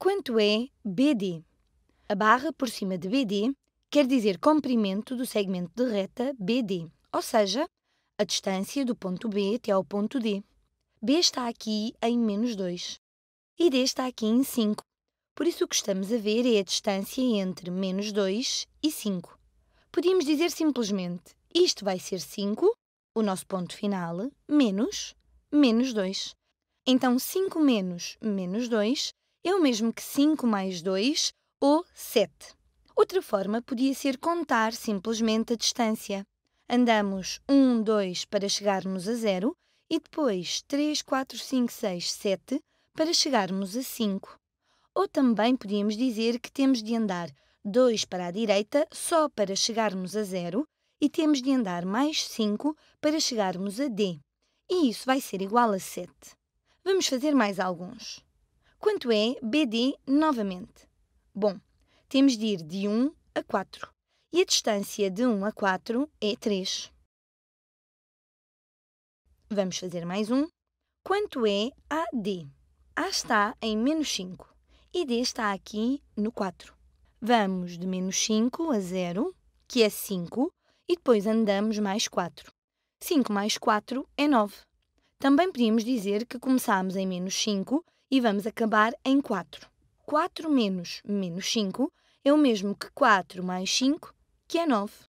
Quanto é BD? A barra por cima de BD quer dizer comprimento do segmento de reta BD, ou seja, a distância do ponto B até ao ponto D. B está aqui em menos 2 e D está aqui em 5. Por isso o que estamos a ver é a distância entre menos 2 e 5. Podíamos dizer simplesmente, isto vai ser 5, o nosso ponto final, menos, menos 2. Então, 5 menos menos 2 é o mesmo que 5 mais 2 ou 7. Outra forma podia ser contar simplesmente a distância. Andamos 1, 2 para chegarmos a 0 e depois 3, 4, 5, 6, 7 para chegarmos a 5. Ou também podíamos dizer que temos de andar 2 para a direita só para chegarmos a 0 e temos de andar mais 5 para chegarmos a D. E isso vai ser igual a 7. Vamos fazer mais alguns. Quanto é BD novamente? Bom, temos de ir de 1 a 4 e a distância de 1 a 4 é 3. Vamos fazer mais um. Quanto é AD? A está em menos 5 e D está aqui no 4. Vamos de menos 5 a 0, que é 5, e depois andamos mais 4. 5 mais 4 é 9. Também podíamos dizer que começámos em menos 5 e vamos acabar em 4. 4 menos menos 5 é o mesmo que 4 mais 5, que é 9.